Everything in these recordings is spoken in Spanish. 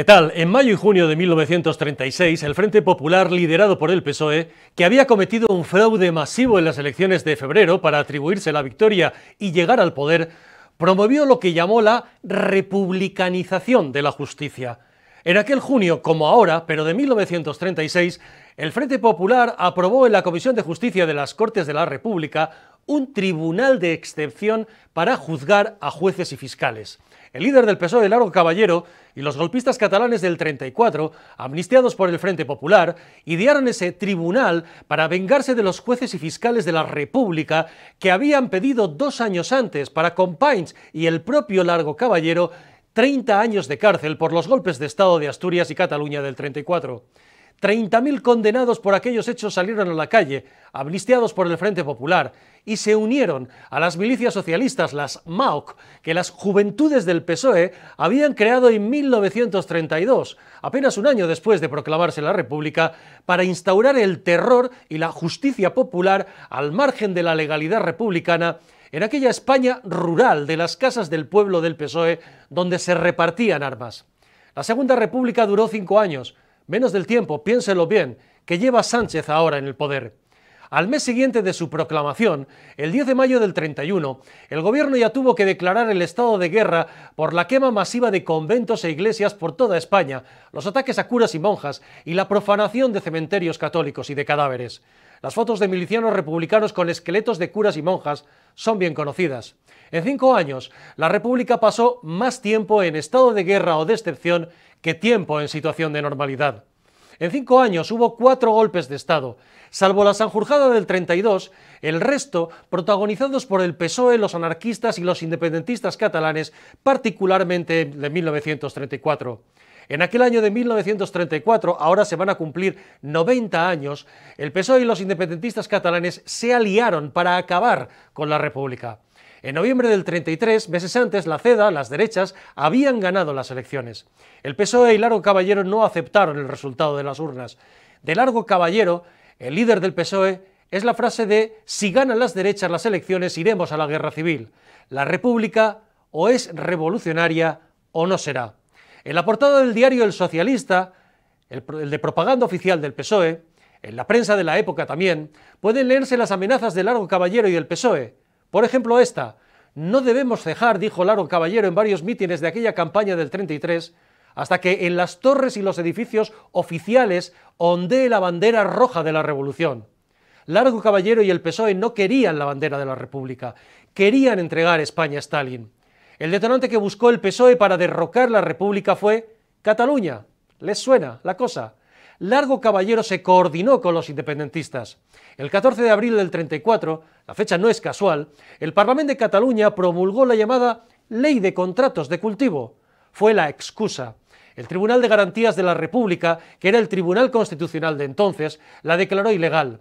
¿Qué tal? En mayo y junio de 1936, el Frente Popular, liderado por el PSOE, que había cometido un fraude masivo en las elecciones de febrero para atribuirse la victoria y llegar al poder, promovió lo que llamó la republicanización de la justicia. En aquel junio, como ahora, pero de 1936, el Frente Popular aprobó en la Comisión de Justicia de las Cortes de la República un tribunal de excepción para juzgar a jueces y fiscales el líder del PSOE, Largo Caballero, y los golpistas catalanes del 34, amnistiados por el Frente Popular, idearon ese tribunal para vengarse de los jueces y fiscales de la República que habían pedido dos años antes para Compains y el propio Largo Caballero 30 años de cárcel por los golpes de Estado de Asturias y Cataluña del 34. 30.000 condenados por aquellos hechos salieron a la calle, amnistiados por el Frente Popular, y se unieron a las milicias socialistas, las MAOC, que las juventudes del PSOE habían creado en 1932, apenas un año después de proclamarse la República, para instaurar el terror y la justicia popular al margen de la legalidad republicana en aquella España rural de las casas del pueblo del PSOE donde se repartían armas. La Segunda República duró cinco años, menos del tiempo, piénselo bien, que lleva Sánchez ahora en el poder. Al mes siguiente de su proclamación, el 10 de mayo del 31, el gobierno ya tuvo que declarar el estado de guerra por la quema masiva de conventos e iglesias por toda España, los ataques a curas y monjas y la profanación de cementerios católicos y de cadáveres. Las fotos de milicianos republicanos con esqueletos de curas y monjas son bien conocidas. En cinco años, la República pasó más tiempo en estado de guerra o de excepción que tiempo en situación de normalidad. En cinco años hubo cuatro golpes de Estado. Salvo la Sanjurjada del 32, el resto, protagonizados por el PSOE, los anarquistas y los independentistas catalanes, particularmente de 1934. En aquel año de 1934, ahora se van a cumplir 90 años, el PSOE y los independentistas catalanes se aliaron para acabar con la República. En noviembre del 33, meses antes, la CEDA, las derechas, habían ganado las elecciones. El PSOE y Largo Caballero no aceptaron el resultado de las urnas. De Largo Caballero, el líder del PSOE, es la frase de si ganan las derechas las elecciones iremos a la guerra civil. La República o es revolucionaria o no será. En la portada del diario El Socialista, el, de propaganda oficial del PSOE, en la prensa de la época también, pueden leerse las amenazas de Largo Caballero y del PSOE. Por ejemplo, esta. No debemos cejar, dijo Largo Caballero en varios mítines de aquella campaña del 33, hasta que en las torres y los edificios oficiales ondee la bandera roja de la Revolución. Largo Caballero y el PSOE no querían la bandera de la República, querían entregar España a Stalin. El detonante que buscó el PSOE para derrocar la República fue Cataluña. ¿Les suena la cosa? Largo Caballero se coordinó con los independentistas. El 14 de abril del 34, la fecha no es casual, el Parlamento de Cataluña promulgó la llamada Ley de Contratos de Cultivo. Fue la excusa. El Tribunal de Garantías de la República, que era el Tribunal Constitucional de entonces, la declaró ilegal.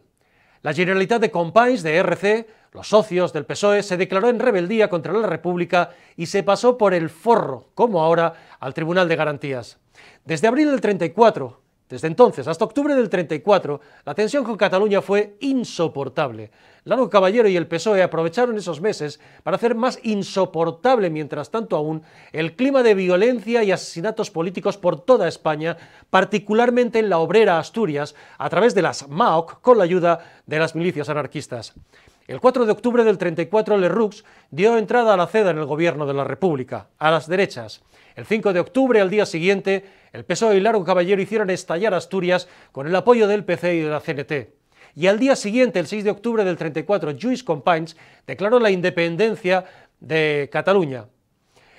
La Generalitat de Companys de RC, los socios del PSOE, se declaró en rebeldía contra la República y se pasó por el forro, como ahora, al Tribunal de Garantías. Desde abril del 34 desde entonces hasta octubre del 34, la tensión con Cataluña fue insoportable. Largo Caballero y el PSOE aprovecharon esos meses para hacer más insoportable, mientras tanto aún, el clima de violencia y asesinatos políticos por toda España, particularmente en la obrera Asturias, a través de las MAOC con la ayuda de las milicias anarquistas. El 4 de octubre del 34, Lerroux dio entrada a la CEDA en el gobierno de la República, a las derechas. El 5 de octubre, al día siguiente, el PSOE y Largo Caballero hicieron estallar Asturias con el apoyo del PC y de la CNT. Y al día siguiente, el 6 de octubre del 34, Lluís Companys declaró la independencia de Cataluña.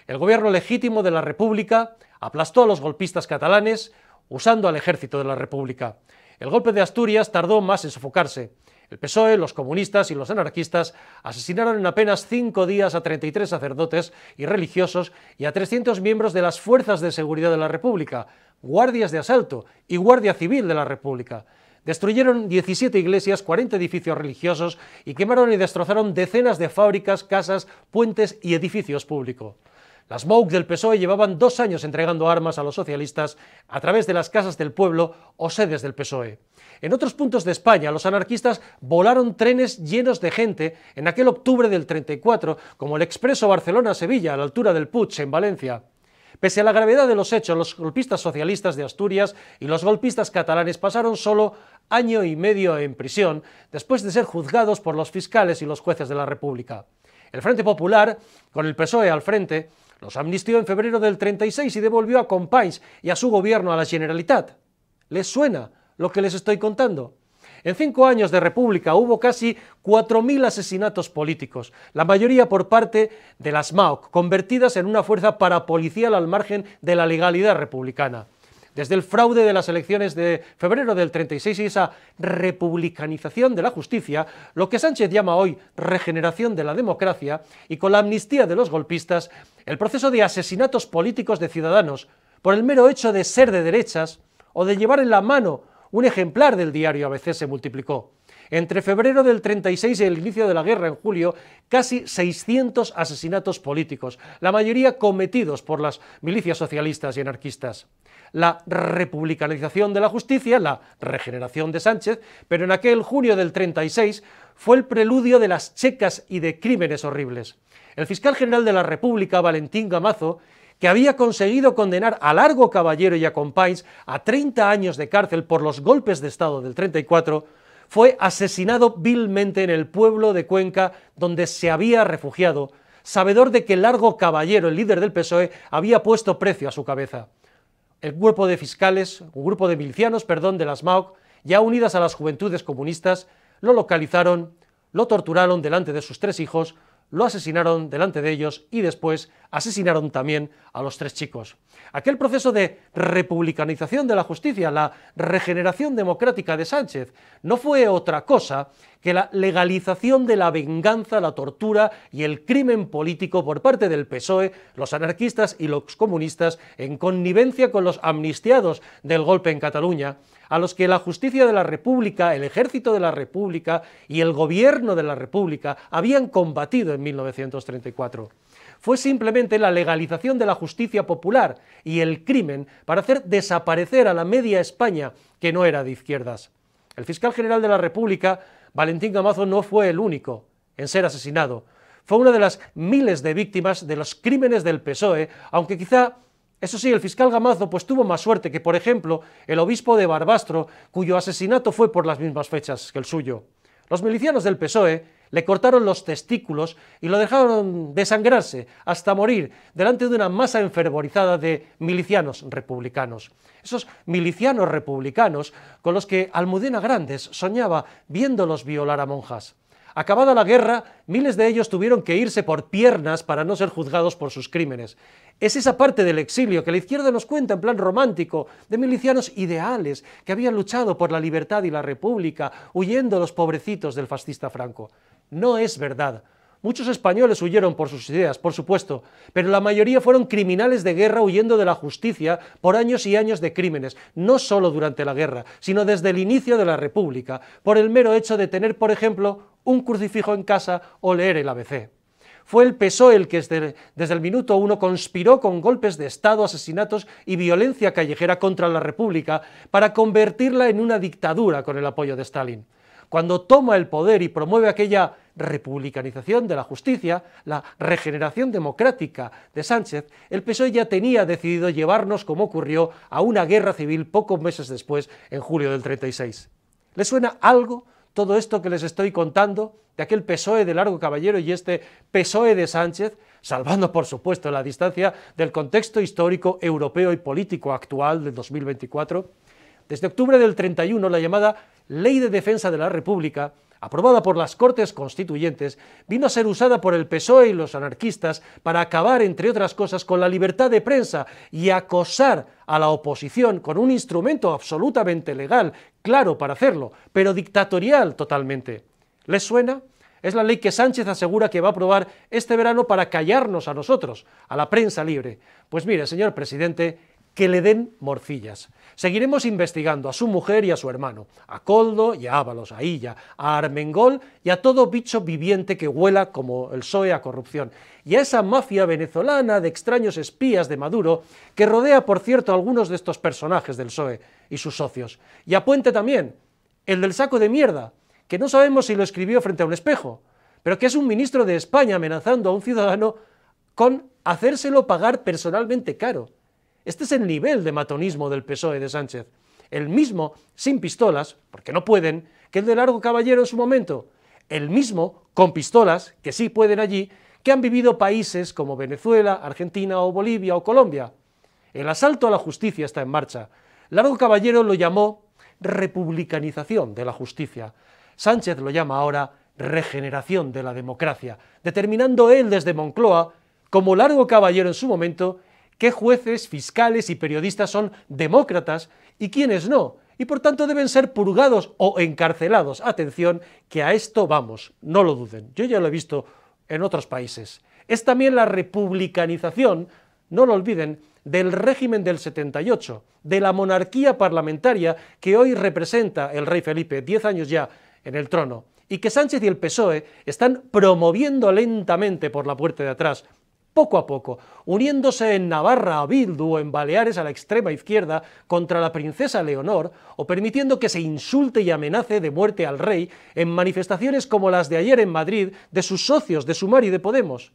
El gobierno legítimo de la República aplastó a los golpistas catalanes usando al ejército de la República. El golpe de Asturias tardó más en sofocarse. El PSOE, los comunistas y los anarquistas asesinaron en apenas cinco días a 33 sacerdotes y religiosos y a 300 miembros de las Fuerzas de Seguridad de la República, guardias de asalto y Guardia Civil de la República. Destruyeron 17 iglesias, 40 edificios religiosos y quemaron y destrozaron decenas de fábricas, casas, puentes y edificios públicos. Las MOUC del PSOE llevaban dos años entregando armas a los socialistas a través de las casas del pueblo o sedes del PSOE. En otros puntos de España, los anarquistas volaron trenes llenos de gente en aquel octubre del 34, como el expreso Barcelona-Sevilla a la altura del putsch en Valencia. Pese a la gravedad de los hechos, los golpistas socialistas de Asturias y los golpistas catalanes pasaron solo año y medio en prisión, después de ser juzgados por los fiscales y los jueces de la República. El Frente Popular, con el PSOE al frente, los amnistió en febrero del 36 y devolvió a Compañes y a su gobierno a la Generalitat. ¿Les suena? lo que les estoy contando. En cinco años de república hubo casi 4.000 asesinatos políticos, la mayoría por parte de las MAOC, convertidas en una fuerza parapolicial al margen de la legalidad republicana. Desde el fraude de las elecciones de febrero del 36 y esa republicanización de la justicia, lo que Sánchez llama hoy regeneración de la democracia, y con la amnistía de los golpistas, el proceso de asesinatos políticos de ciudadanos por el mero hecho de ser de derechas o de llevar en la mano un ejemplar del diario ABC se multiplicó. Entre febrero del 36 y el inicio de la guerra en julio, casi 600 asesinatos políticos, la mayoría cometidos por las milicias socialistas y anarquistas. La republicanización de la justicia, la regeneración de Sánchez, pero en aquel junio del 36 fue el preludio de las checas y de crímenes horribles. El fiscal general de la República, Valentín Gamazo, que había conseguido condenar a Largo Caballero y a Compains a 30 años de cárcel por los golpes de Estado del 34, fue asesinado vilmente en el pueblo de Cuenca donde se había refugiado, sabedor de que Largo Caballero, el líder del PSOE, había puesto precio a su cabeza. El cuerpo de fiscales, un grupo de milicianos, perdón, de las MAOC, ya unidas a las juventudes comunistas, lo localizaron, lo torturaron delante de sus tres hijos, lo asesinaron delante de ellos y después asesinaron también a los tres chicos. Aquel proceso de republicanización de la justicia, la regeneración democrática de Sánchez, no fue otra cosa que la legalización de la venganza, la tortura y el crimen político por parte del PSOE, los anarquistas y los comunistas, en connivencia con los amnistiados del golpe en Cataluña, a los que la justicia de la República, el ejército de la República y el gobierno de la República habían combatido en 1934 fue simplemente la legalización de la justicia popular y el crimen para hacer desaparecer a la media España que no era de izquierdas. El fiscal general de la República Valentín Gamazo no fue el único en ser asesinado. Fue una de las miles de víctimas de los crímenes del PSOE, aunque quizá, eso sí, el fiscal Gamazo pues tuvo más suerte que, por ejemplo, el obispo de Barbastro, cuyo asesinato fue por las mismas fechas que el suyo. Los milicianos del PSOE le cortaron los testículos y lo dejaron desangrarse hasta morir delante de una masa enfervorizada de milicianos republicanos. Esos milicianos republicanos con los que Almudena Grandes soñaba viéndolos violar a monjas. Acabada la guerra, miles de ellos tuvieron que irse por piernas para no ser juzgados por sus crímenes. Es esa parte del exilio que la izquierda nos cuenta en plan romántico, de milicianos ideales que habían luchado por la libertad y la república, huyendo los pobrecitos del fascista Franco. No es verdad. Muchos españoles huyeron por sus ideas, por supuesto, pero la mayoría fueron criminales de guerra huyendo de la justicia por años y años de crímenes, no solo durante la guerra, sino desde el inicio de la República, por el mero hecho de tener, por ejemplo, un crucifijo en casa o leer el ABC. Fue el PSOE el que desde, el minuto uno conspiró con golpes de Estado, asesinatos y violencia callejera contra la República para convertirla en una dictadura con el apoyo de Stalin. Cuando toma el poder y promueve aquella republicanización de la justicia, la regeneración democrática de Sánchez, el PSOE ya tenía decidido llevarnos, como ocurrió, a una guerra civil pocos meses después, en julio del 36. ¿Le suena algo todo esto que les estoy contando, de aquel PSOE de Largo Caballero y este PSOE de Sánchez, salvando por supuesto la distancia del contexto histórico europeo y político actual del 2024? Desde octubre del 31, la llamada Ley de Defensa de la República aprobada por las Cortes Constituyentes, vino a ser usada por el PSOE y los anarquistas para acabar, entre otras cosas, con la libertad de prensa y acosar a la oposición con un instrumento absolutamente legal, claro para hacerlo, pero dictatorial totalmente. ¿Les suena? Es la ley que Sánchez asegura que va a aprobar este verano para callarnos a nosotros, a la prensa libre. Pues mire, señor presidente, que le den morcillas. Seguiremos investigando a su mujer y a su hermano, a Coldo y a Ábalos, a Illa, a Armengol y a todo bicho viviente que huela como el PSOE a corrupción, y a esa mafia venezolana de extraños espías de Maduro que rodea, por cierto, a algunos de estos personajes del PSOE y sus socios. Y a Puente también, el del saco de mierda, que no sabemos si lo escribió frente a un espejo, pero que es un ministro de España amenazando a un ciudadano con hacérselo pagar personalmente caro. Este es el nivel de matonismo del PSOE de Sánchez. El mismo, sin pistolas, porque no pueden, que el de Largo Caballero en su momento. El mismo, con pistolas, que sí pueden allí, que han vivido países como Venezuela, Argentina o Bolivia o Colombia. El asalto a la justicia está en marcha. Largo Caballero lo llamó republicanización de la justicia. Sánchez lo llama ahora regeneración de la democracia, determinando él desde Moncloa, como Largo Caballero en su momento, qué jueces, fiscales y periodistas son demócratas y quiénes no, y por tanto deben ser purgados o encarcelados. Atención, que a esto vamos, no lo duden. Yo ya lo he visto en otros países. Es también la republicanización, no lo olviden, del régimen del 78, de la monarquía parlamentaria que hoy representa el rey Felipe, 10 años ya en el trono, y que Sánchez y el PSOE están promoviendo lentamente por la puerta de atrás, poco a poco, uniéndose en Navarra a Bildu o en Baleares a la extrema izquierda contra la princesa Leonor, o permitiendo que se insulte y amenace de muerte al rey en manifestaciones como las de ayer en Madrid de sus socios de Sumar y de Podemos.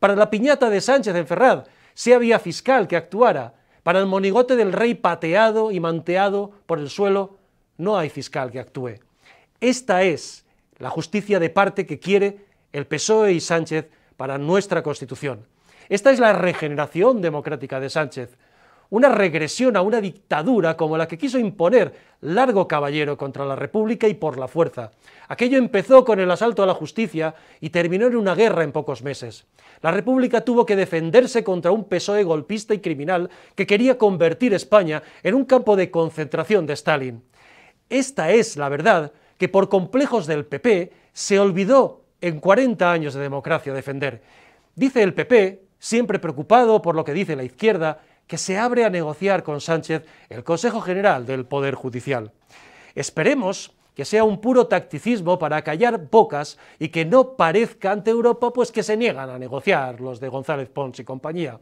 Para la piñata de Sánchez en Ferrad, si había fiscal que actuara. Para el monigote del rey pateado y manteado por el suelo, no hay fiscal que actúe. Esta es la justicia de parte que quiere el PSOE y Sánchez para nuestra Constitución. Esta es la regeneración democrática de Sánchez, una regresión a una dictadura como la que quiso imponer Largo Caballero contra la República y por la fuerza. Aquello empezó con el asalto a la justicia y terminó en una guerra en pocos meses. La República tuvo que defenderse contra un PSOE golpista y criminal que quería convertir España en un campo de concentración de Stalin. Esta es la verdad que por complejos del PP se olvidó en 40 años de democracia defender. Dice el PP, siempre preocupado por lo que dice la izquierda, que se abre a negociar con Sánchez el Consejo General del Poder Judicial. Esperemos que sea un puro tacticismo para callar bocas y que no parezca ante Europa pues que se niegan a negociar los de González Pons y compañía.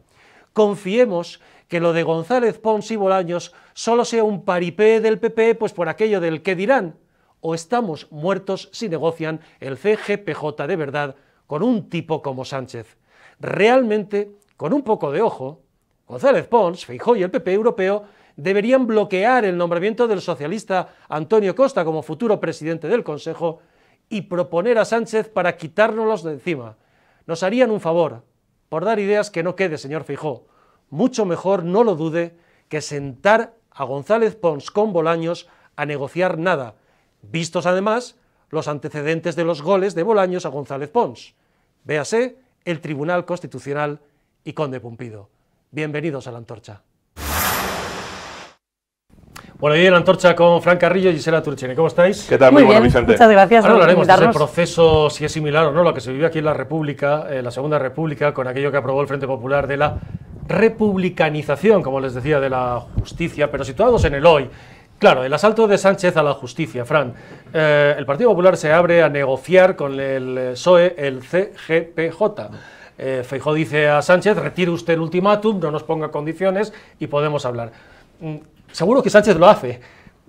Confiemos que lo de González Pons y Bolaños solo sea un paripé del PP pues por aquello del que dirán o estamos muertos si negocian el CGPJ de verdad con un tipo como Sánchez. Realmente, con un poco de ojo, González Pons, Feijó y el PP europeo deberían bloquear el nombramiento del socialista Antonio Costa como futuro presidente del Consejo y proponer a Sánchez para quitárnoslos de encima. Nos harían un favor, por dar ideas que no quede, señor Feijó. Mucho mejor, no lo dude, que sentar a González Pons con Bolaños a negociar nada, vistos además los antecedentes de los goles de Bolaños a González Pons. Véase el Tribunal Constitucional y Conde Pumpido. Bienvenidos a la Antorcha. Bueno, hoy en la antorcha con Fran Carrillo y Gisela Turchini. ¿Cómo estáis? ¿Qué tal? Muy, bien, Vicente. Muchas gracias. Ahora hablaremos del proceso, si es similar o no, lo que se vivió aquí en la República, en eh, la Segunda República, con aquello que aprobó el Frente Popular de la republicanización, como les decía, de la justicia, pero situados en el hoy Claro, el asalto de Sánchez a la justicia, Fran. Eh, el Partido Popular se abre a negociar con el eh, PSOE el CGPJ. Eh, Feijó dice a Sánchez, retire usted el ultimátum, no nos ponga condiciones y podemos hablar. Mm, seguro que Sánchez lo hace,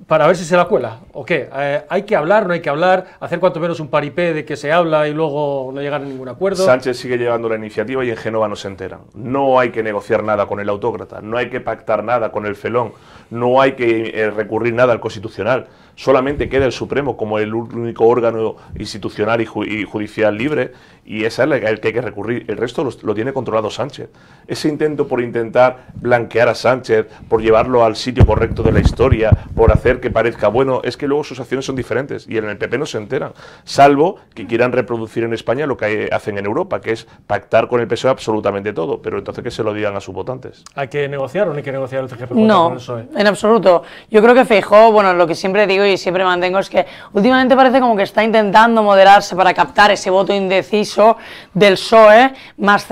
para ver si se la cuela o qué. Eh, ¿Hay que hablar, no hay que hablar? ¿Hacer cuanto menos un paripé de que se habla y luego no llegar a ningún acuerdo? Sánchez sigue llevando la iniciativa y en Génova no se enteran. No hay que negociar nada con el autócrata, no hay que pactar nada con el felón, no hay que eh, recurrir nada al constitucional solamente queda el Supremo como el único órgano institucional y, judicial libre, y esa es el que hay que recurrir. El resto lo, tiene controlado Sánchez. Ese intento por intentar blanquear a Sánchez, por llevarlo al sitio correcto de la historia, por hacer que parezca bueno, es que luego sus acciones son diferentes y en el PP no se enteran, salvo que quieran reproducir en España lo que hacen en Europa, que es pactar con el PSOE absolutamente todo, pero entonces que se lo digan a sus votantes. ¿Hay que negociar o no hay que negociar el TGP? No, el PSOE? en absoluto. Yo creo que Feijó, bueno, lo que siempre digo y siempre mantengo es que últimamente parece como que está intentando moderarse para captar ese voto indeciso del PSOE, más,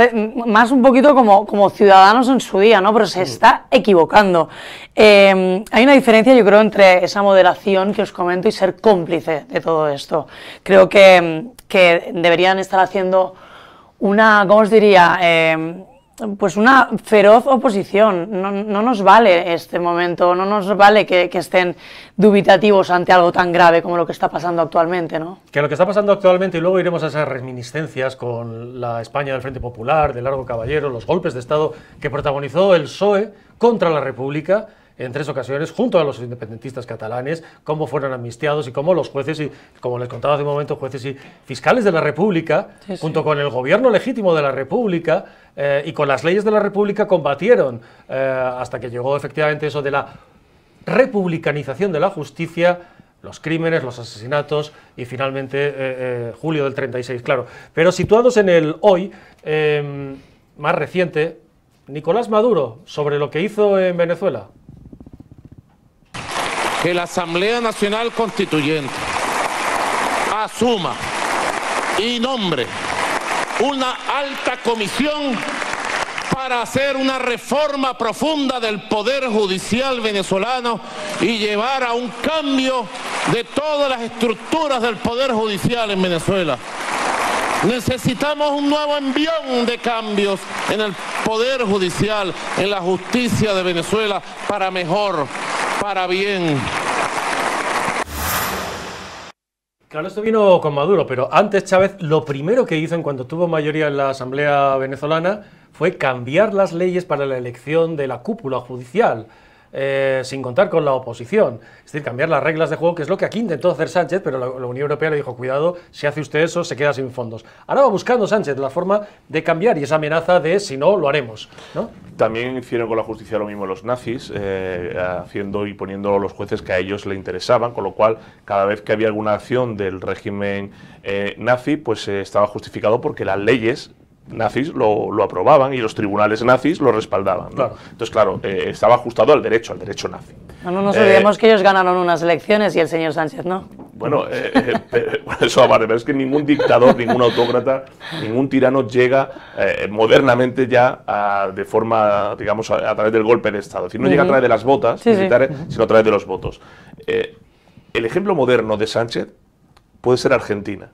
más un poquito como, como ciudadanos en su día, ¿no? Pero se mm. está equivocando. Em, hay una diferencia, yo creo, entre esa moderación que os comento y ser cómplice de todo esto. Creo que, deberían estar haciendo una, ¿cómo os diría? Em, pues una feroz oposición. No, nos vale este momento, no nos vale que, estén dubitativos ante algo tan grave como lo que está pasando actualmente, ¿no? Que lo que está pasando actualmente, y luego iremos a esas reminiscencias con la España del Frente Popular, de Largo Caballero, los golpes de Estado que protagonizó el PSOE contra la República, en tres ocasiones junto a los independentistas catalanes, cómo fueron amnistiados y cómo los jueces, y como les contaba hace un momento, jueces y fiscales de la República, junto con el gobierno legítimo de la República eh, y con las leyes de la República combatieron eh, hasta que llegó efectivamente eso de la republicanización de la justicia los crímenes, los asesinatos y finalmente eh, julio del 36, claro. Pero situados en el hoy, más reciente, Nicolás Maduro, sobre lo que hizo en Venezuela que la Asamblea Nacional Constituyente asuma y nombre una alta comisión para hacer una reforma profunda del Poder Judicial venezolano y llevar a un cambio de todas las estructuras del Poder Judicial en Venezuela. Necesitamos un nuevo envión de cambios en el Poder Judicial, en la justicia de Venezuela para mejor para bien. Claro, esto vino con Maduro, pero antes Chávez lo primero que hizo en cuanto tuvo mayoría en la Asamblea venezolana fue cambiar las leyes para la elección de la cúpula judicial. Eh, sin contar con la oposición. Es decir, cambiar las reglas de juego, que es lo que aquí intentó hacer Sánchez, pero la, Unión Europea le dijo, cuidado, si hace usted eso, se queda sin fondos. Ahora va buscando Sánchez la forma de cambiar y esa amenaza de, si no, lo haremos. También hicieron con la justicia lo mismo los nazis, eh, haciendo y poniendo los jueces que a ellos le interesaban, con lo cual, cada vez que había alguna acción del régimen eh, nazi, pues estaba justificado porque las leyes nazis lo, aprobaban y los tribunales nazis lo respaldaban. Entonces, claro, eh, estaba ajustado al derecho, al derecho nazi. No, no nos olvidemos eh, que ellos ganaron unas elecciones y el señor Sánchez no. Bueno, eh, eso aparte, pero es que ningún dictador, ningún autócrata, ningún tirano llega modernamente ya a, de forma, digamos, a, través del golpe de Estado. Es decir, no llega a través de las botas sino a través de los votos. el ejemplo moderno de Sánchez puede ser Argentina.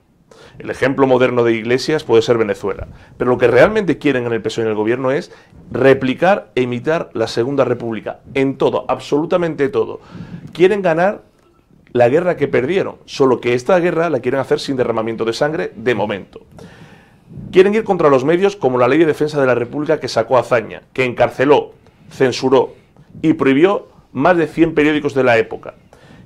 El ejemplo moderno de Iglesias puede ser Venezuela. Pero lo que realmente quieren en el PSOE y en el gobierno es replicar e imitar la Segunda República. En todo, absolutamente todo. Quieren ganar la guerra que perdieron, solo que esta guerra la quieren hacer sin derramamiento de sangre de momento. Quieren ir contra los medios como la Ley de Defensa de la República que sacó Azaña, que encarceló, censuró y prohibió más de 100 periódicos de la época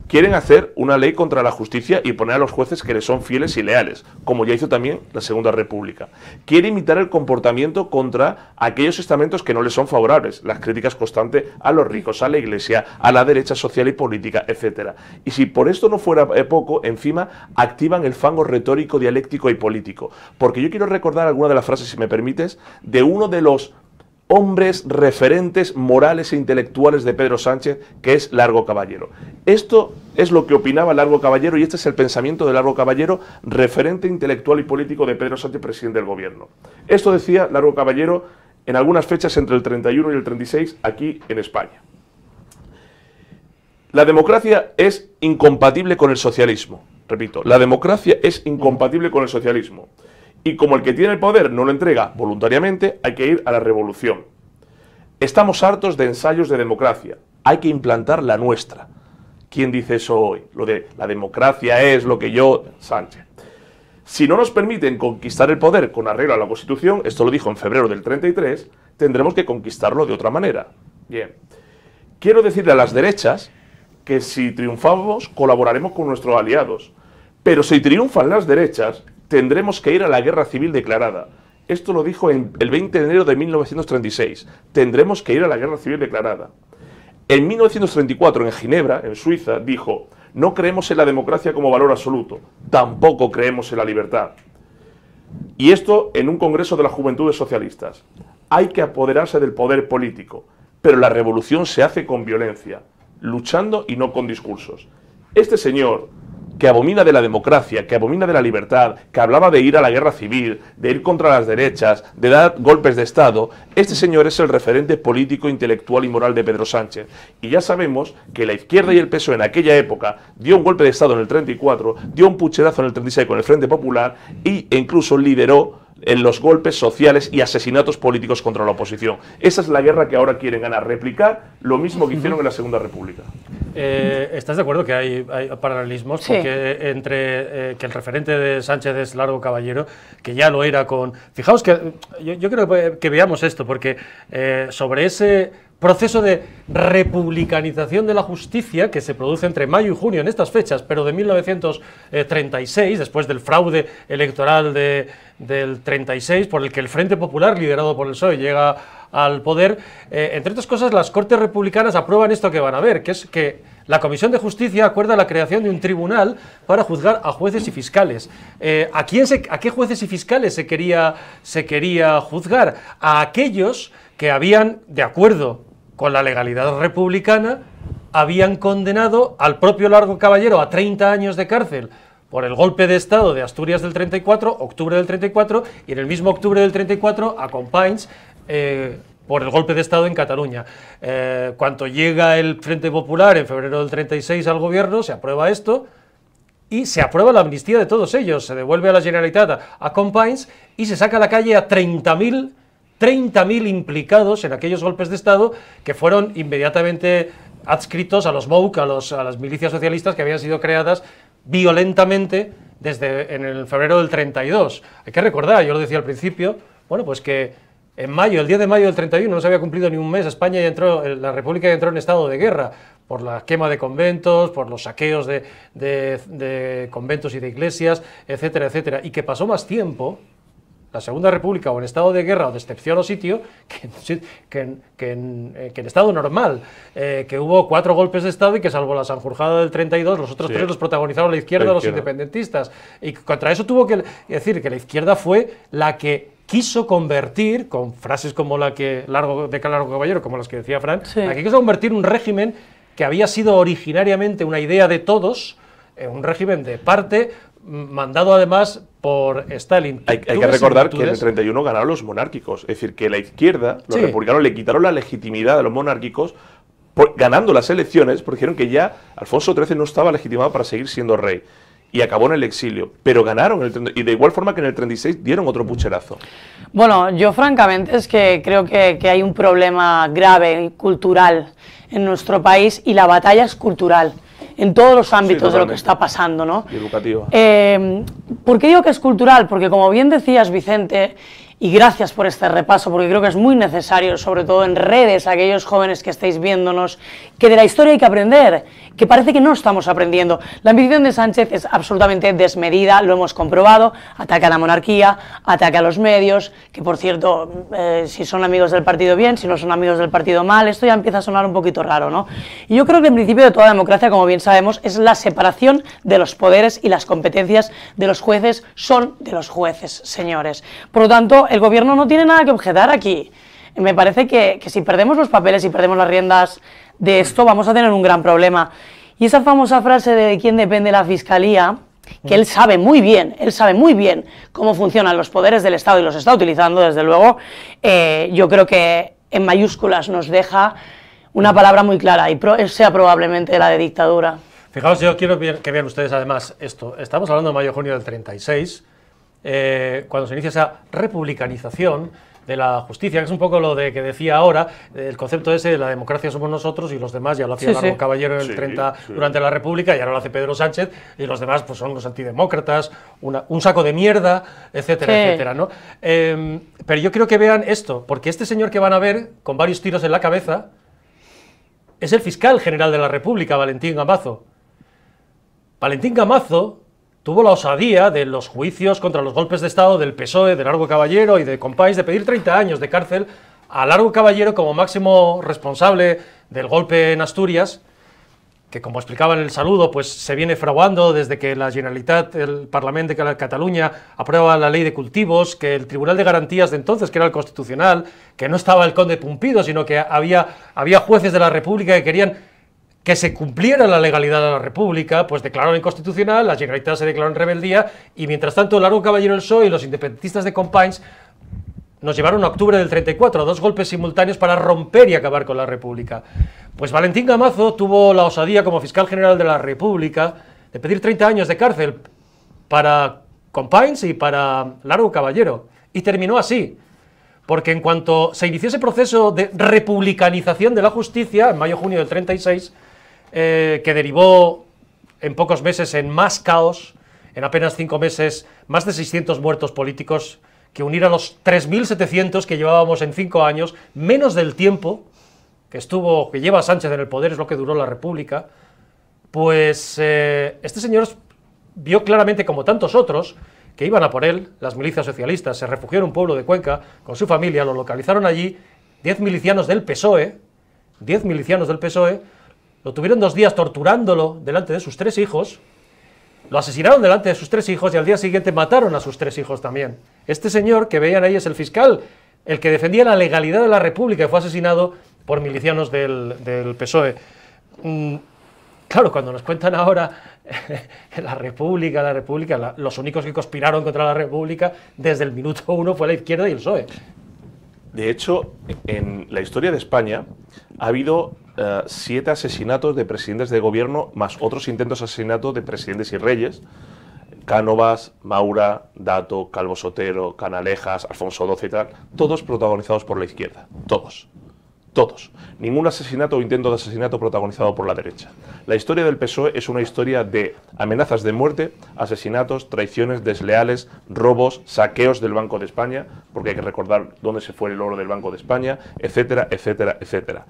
quieren hacer una ley contra la justicia y poner a los jueces que les son fieles y leales, como ya hizo también la Segunda República. Quiere imitar el comportamiento contra aquellos estamentos que no les son favorables, las críticas constantes a los ricos, a la Iglesia, a la derecha social y política, etc. Y si por esto no fuera eh, poco, encima activan el fango retórico, dialéctico y político. Porque yo quiero recordar alguna de las frases, si me permites, de uno de los hombres referentes morales e intelectuales de Pedro Sánchez, que es Largo Caballero. Esto es lo que opinaba Largo Caballero y este es el pensamiento de Largo Caballero, referente intelectual y político de Pedro Sánchez, presidente del gobierno. Esto decía Largo Caballero en algunas fechas entre el 31 y el 36 aquí en España. La democracia es incompatible con el socialismo. Repito, la democracia es incompatible con el socialismo. Y como el que tiene el poder no lo entrega voluntariamente, hay que ir a la revolución. Estamos hartos de ensayos de democracia. Hay que implantar la nuestra. ¿Quién dice eso hoy? Lo de la democracia es lo que yo... Sánchez. Si no nos permiten conquistar el poder con arreglo a la Constitución, esto lo dijo en febrero del 33, tendremos que conquistarlo de otra manera. Bien. Quiero decirle a las derechas que si triunfamos colaboraremos con nuestros aliados. Pero si triunfan las derechas, tendremos que ir a la guerra civil declarada. Esto lo dijo el 20 de enero de 1936. Tendremos que ir a la guerra civil declarada. En 1934, en Ginebra, en Suiza, dijo, no creemos en la democracia como valor absoluto, tampoco creemos en la libertad. Y esto en un Congreso de las Juventudes Socialistas. Hay que apoderarse del poder político, pero la revolución se hace con violencia, luchando y no con discursos. Este señor, que abomina de la democracia, que abomina de la libertad, que hablaba de ir a la guerra civil, de ir contra las derechas, de dar golpes de Estado, este señor es el referente político, intelectual y moral de Pedro Sánchez. Y ya sabemos que la izquierda y el PSOE en aquella época dio un golpe de Estado en el 34, dio un pucherazo en el 36 con el Frente Popular y, e incluso lideró en los golpes sociales y asesinatos políticos contra la oposición. Esa es la guerra que ahora quieren ganar, replicar lo mismo que hicieron en la Segunda República. Eh, ¿Estás de acuerdo que hay, paralelismos? Porque eh, entre eh, que el referente de Sánchez es Largo Caballero, que ya lo era con... Fijaos que yo, creo que, veamos esto, porque sobre ese proceso de republicanización de la justicia que se produce entre mayo y junio en estas fechas, pero de 1936, después del fraude electoral del 36, por el que el Frente Popular, liderado por el PSOE, llega al poder, eh, entre otras cosas, las Cortes Republicanas aprueban esto que van a ver, que es que la Comisión de Justicia acuerda la creación de un tribunal para juzgar a jueces y fiscales. Eh, ¿a, quién ¿A qué jueces y fiscales se quería, se quería juzgar? A aquellos que habían, de acuerdo con la legalidad republicana, habían condenado al propio Largo Caballero a 30 años de cárcel por el golpe de Estado de Asturias del 34, octubre del 34, y en el mismo octubre del 34 a Compines eh, por el golpe de Estado en Cataluña. Eh, cuando llega el Frente Popular en febrero del 36 al gobierno, se aprueba esto y se aprueba la amnistía de todos ellos. Se devuelve a la Generalitat a Compines y se saca a la calle a 30.000 30.000 implicados en aquellos golpes de Estado que fueron inmediatamente adscritos a los MOUC, a, los, a las milicias socialistas que habían sido creadas violentamente desde en el febrero del 32. Hay que recordar, yo lo decía al principio, bueno, pues que en mayo, el 10 de mayo del 31, no se había cumplido ni un mes, España entró, eh, la República ya entró en estado de guerra por la quema de conventos, por los saqueos de, de conventos y de iglesias, etcétera, etcétera. Y que pasó más tiempo, la Segunda República o en estado de guerra o de excepción o sitio que, eh, que, en, estado normal, eh, que hubo cuatro golpes de Estado y que salvo la Sanjurjada del 32, los otros tres los protagonizaron la izquierda, los independentistas. Y contra eso tuvo que decir que la izquierda fue la que quiso convertir, con frases como la que largo, de Largo Caballero, como las que decía Fran, la que quiso convertir un régimen que había sido originariamente una idea de todos, eh, un régimen de parte, mandado además por Stalin. Hay, que recordar que en el 31 ganaron los monárquicos, es decir, que la izquierda, los republicanos le quitaron la legitimidad a los monárquicos ganando las elecciones porque dijeron que ya Alfonso XIII no estaba legitimado para seguir siendo rey y acabó en el exilio, pero ganaron el, y de igual forma que en el 36 dieron otro pucherazo. Bueno, yo francamente es que creo que, que hay un problema grave cultural en nuestro país y la batalla es cultural en todos los ámbitos de lo que está pasando, ¿no? Y educativa. Eh, ¿Por qué digo que es cultural? Porque como bien decías, Vicente, y gracias por este repaso, porque creo que es muy necesario, sobre todo en redes, aquellos jóvenes que estáis viéndonos, que de la historia hay que aprender que parece que no estamos aprendiendo. La ambición de Sánchez es absolutamente desmedida, lo hemos comprobado, ataca a la monarquía, ataca a los medios, que por cierto, eh, si son amigos del partido bien, si no son amigos del partido mal, esto ya empieza a sonar un poquito raro, ¿no? Y yo creo que el principio de toda democracia, como bien sabemos, es la separación de los poderes y las competencias de los jueces son de los jueces, señores. Por lo tanto, el gobierno no tiene nada que objetar aquí me parece que, si perdemos los papeles y perdemos las riendas de esto, vamos a tener un gran problema. Y esa famosa frase de quién depende la fiscalía, que él sabe muy bien, él sabe muy bien cómo funcionan los poderes del Estado y los está utilizando, desde luego, eh, yo creo que en mayúsculas nos deja una palabra muy clara y sea probablemente la de dictadura. Fijaos, yo quiero que vean ustedes además esto. Estamos hablando de mayo-junio del 36, eh, cuando se inicia esa republicanización de la justicia, que es un poco lo de que decía ahora, el concepto ese de la democracia somos nosotros y los demás, ya lo hacía el Caballero en el 30 durante la República y ahora lo hace Pedro Sánchez y los demás pues son los antidemócratas, un saco de mierda, etcétera, etcétera, em, pero yo quiero que vean esto, porque este señor que van a ver con varios tiros en la cabeza es el fiscal general de la República, Valentín Gamazo. Valentín Gamazo tuvo la osadía de los juicios contra los golpes de Estado del PSOE, de Largo Caballero y de Compáis de pedir 30 años de cárcel a Largo Caballero como máximo responsable del golpe en Asturias, que como explicaba en el saludo, pues se viene fraguando desde que la Generalitat, el Parlamento de Cataluña aprueba la ley de cultivos, que el Tribunal de Garantías de entonces, que era el Constitucional, que no estaba el conde Pumpido, sino que había, había jueces de la República que querían que se cumpliera la legalidad de la República, pues declararon inconstitucional, ...las Generalitat se declararon rebeldía y mientras tanto Largo Caballero el PSOE y los independentistas de Compañes... nos llevaron a octubre del 34, a dos golpes simultáneos para romper y acabar con la República. Pues Valentín Gamazo tuvo la osadía como fiscal general de la República de pedir 30 años de cárcel para Compañes y para Largo Caballero. Y terminó así, porque en cuanto se inició ese proceso de republicanización de la justicia, en mayo-junio del 36, eh, que derivó en pocos meses en más caos, en apenas cinco meses, más de 600 muertos políticos, que unir a los 3.700 que llevábamos en cinco años, menos del tiempo que estuvo, que lleva Sánchez en el poder, es lo que duró la República, pues eh, este señor vio claramente, como tantos otros, que iban a por él, las milicias socialistas, se refugió en un pueblo de Cuenca con su familia, lo localizaron allí, 10 milicianos del PSOE, 10 milicianos del PSOE, lo tuvieron dos días torturándolo delante de sus tres hijos. Lo asesinaron delante de sus tres hijos y al día siguiente mataron a sus tres hijos también. Este señor que veían ahí es el fiscal, el que defendía la legalidad de la República y fue asesinado por milicianos del, PSOE. Mm, claro, cuando nos cuentan ahora la República, la República, los únicos que conspiraron contra la República desde el minuto uno fue la izquierda y el PSOE. De hecho, en la historia de España ha habido eh, siete asesinatos de presidentes de gobierno, más otros intentos de asesinato de presidentes y reyes. Cánovas, Maura, Dato, Calvo Sotero, Canalejas, Alfonso XII y tal, todos protagonizados por la izquierda, todos todos. Ningún asesinato o intento de asesinato protagonizado por la derecha. La historia del PSOE es una historia de amenazas de muerte, asesinatos, traiciones desleales, robos, saqueos del Banco de España, porque hay que recordar dónde se fue el oro del Banco de España, etcétera, etcétera, etcétera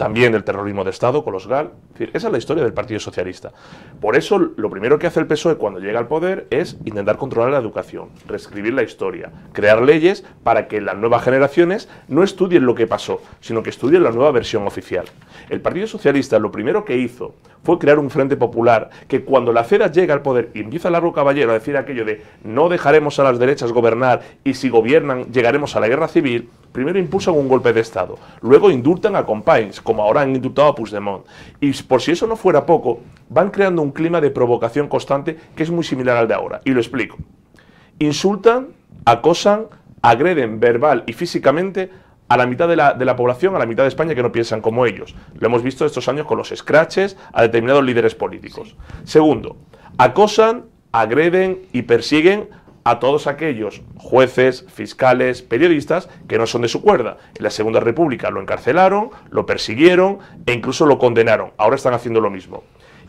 también del terrorismo de Estado con los GAL, esa es la historia del Partido Socialista. Por eso, lo primero que hace el PSOE cuando llega al poder es intentar controlar la educación, reescribir la historia, crear leyes para que las nuevas generaciones no estudien lo que pasó, sino que estudien la nueva versión oficial. El Partido Socialista lo primero que hizo fue crear un frente popular que cuando la acera llega al poder y empieza Largo Caballero a decir aquello de no dejaremos a las derechas gobernar y si gobiernan llegaremos a la guerra civil, primero impulsan un golpe de Estado, luego indultan a Compains, como ahora han indultado a Puigdemont, y por si eso no fuera poco, van creando un clima de provocación constante que es muy similar al de ahora. Y lo explico. Insultan, acosan, agreden verbal y físicamente a la mitad de la, población, a la mitad de España que no piensan como ellos. Lo hemos visto estos años con los scratches a determinados líderes políticos. Segundo, acosan, agreden y persiguen a todos aquellos jueces, fiscales, periodistas que no son de su cuerda. En la Segunda República lo encarcelaron, lo persiguieron e incluso lo condenaron. Ahora están haciendo lo mismo.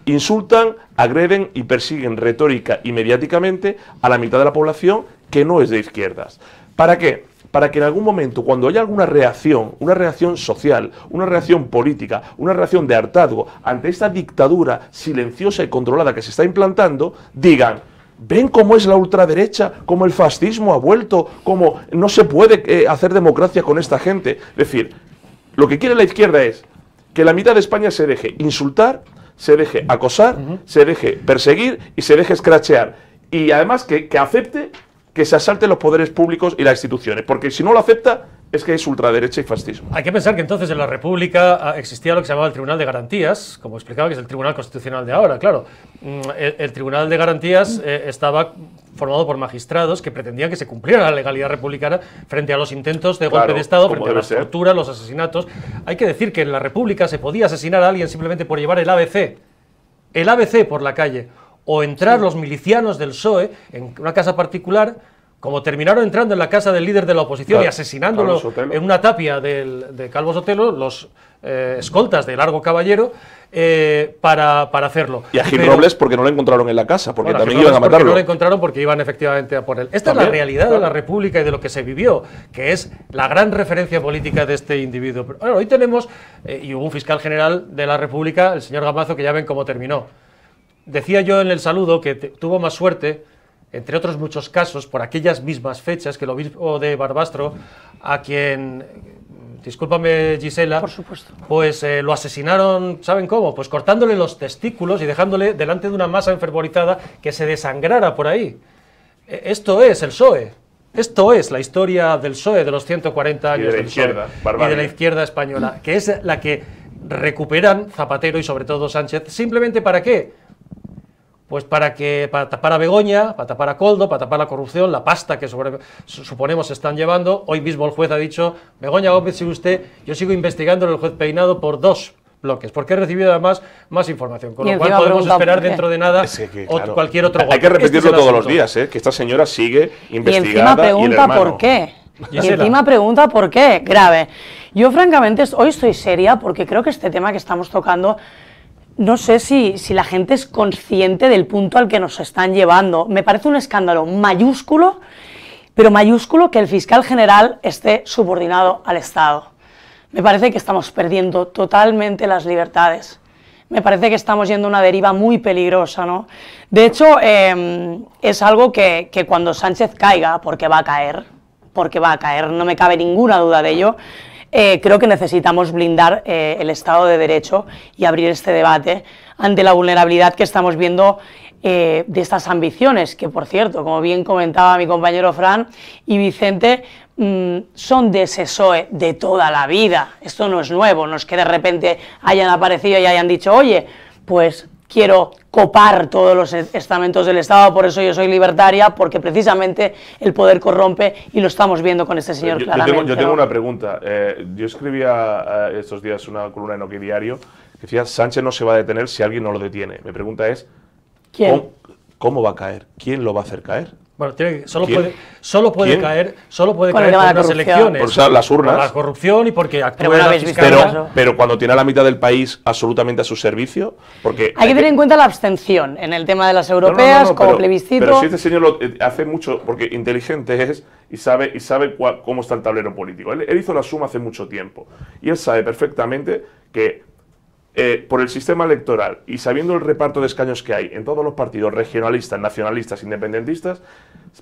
Insultan, agreden y persiguen retórica y mediáticamente a la mitad de la población que no es de izquierdas. ¿Para qué? Para que en algún momento, cuando haya alguna reacción, una reacción social, una reacción política, una reacción de hartazgo ante esta dictadura silenciosa y controlada que se está implantando, digan, ¿Ven cómo es la ultraderecha? ¿Cómo el fascismo ha vuelto? ¿Cómo no se puede eh, hacer democracia con esta gente? Es decir, lo que quiere la izquierda es que la mitad de España se deje insultar, se deje acosar, se deje perseguir y se deje escrachear. Y además que, que acepte que se asalten los poderes públicos y las instituciones. Porque si no lo acepta, es que es ultraderecha y fascismo. Hay que pensar que entonces en la República ah, existía lo que se llamaba el Tribunal de Garantías, como explicaba, que es el Tribunal Constitucional de ahora, claro. Mm, el, Tribunal de Garantías mm. eh, estaba formado por magistrados que pretendían que se cumpliera la legalidad republicana frente a los intentos de golpe de Estado, frente a las torturas, los asesinatos. Hay que decir que en la República se podía asesinar a alguien simplemente por llevar el ABC, el ABC por la calle, o entrar los milicianos del PSOE en una casa particular como terminaron entrando en la casa del líder de la oposición y asesinándolo en una tapia del, de Calvo Sotelo, los eh, escoltas de Largo Caballero, eh, para, hacerlo. Y a Gil Robles porque no lo encontraron en la casa, porque también iban a matarlo. No lo encontraron porque iban efectivamente a por él. Esta es la realidad de la República y de lo que se vivió, que es la gran referencia política de este individuo. hoy tenemos, eh, y hubo un fiscal general de la República, el señor Gamazo, que ya ven cómo terminó. Decía yo en el saludo que tuvo más suerte entre otros muchos casos, por aquellas mismas fechas que el obispo de Barbastro, a quien, discúlpame Gisela, por supuesto. pues eh, lo asesinaron, ¿saben cómo? Pues cortándole los testículos y dejándole delante de una masa enfervorizada que se desangrara por ahí. E, esto es el PSOE. Esto es la historia del PSOE de los 140 años de la izquierda, y de la izquierda española, que es la que recuperan Zapatero y sobre todo Sánchez. ¿Simplemente para qué? pues para, que, para tapar a Begoña, para tapar a Coldo, para tapar la corrupción, la pasta que sobre, suponemos están llevando. Hoy mismo el juez ha dicho, Begoña Gómez, si usted, yo sigo investigando el juez peinado por dos bloques, porque he recibido además más información, con lo cual podemos esperar dentro de nada cualquier otro Hay que este repetirlo todos los días, ¿eh? que esta señora sigue investigando y, encima pregunta por qué. Y, y encima pregunta por qué, grave. Yo francamente hoy estoy seria porque creo que este tema que estamos tocando no sé si, la gente es consciente del punto al que nos están llevando. Me parece un escándalo mayúsculo, pero mayúsculo que el fiscal general esté subordinado al Estado. Me parece que estamos perdiendo totalmente las libertades. Me parece que estamos yendo a una deriva muy peligrosa, ¿no? De hecho, em, es algo que cuando Sánchez caiga, porque va a caer, porque va a caer, no me cabe ninguna duda de ello, eh, creo que necesitamos blindar eh, el Estado de Derecho y abrir este debate ante la vulnerabilidad que estamos viendo eh, de estas ambiciones, que por cierto, como bien comentaba mi compañero Fran y Vicente, mm, son de SESOE de toda la vida. Esto no es nuevo, no es que de repente hayan aparecido y hayan dicho, oye, pues quiero copar todos los estamentos del Estado, por eso yo soy libertaria, porque precisamente el poder corrompe y lo estamos viendo con este señor yo, Yo tengo, una pregunta. Eh, yo escribía eh, estos días una columna en OK Diario que decía, Sánchez no se va a detener si alguien no lo detiene. Mi pregunta es, ¿Quién? ¿cómo va a caer? ¿Quién lo va a hacer caer? solo, puede, solo puede caer, solo puede por las elecciones. Por urnas. la corrupción y porque actúa pero, pero, cuando tiene a la mitad del país absolutamente a su servicio, porque... Hay que tener en cuenta la abstención en el tema de las europeas, como plebiscito... Pero si este señor lo eh, hace mucho, porque inteligente es y sabe, y sabe cómo está el tablero político. él hizo la suma hace mucho tiempo y él sabe perfectamente que eh, por el sistema electoral y sabiendo el reparto de escaños que hay en todos los partidos regionalistas, nacionalistas, independentistas,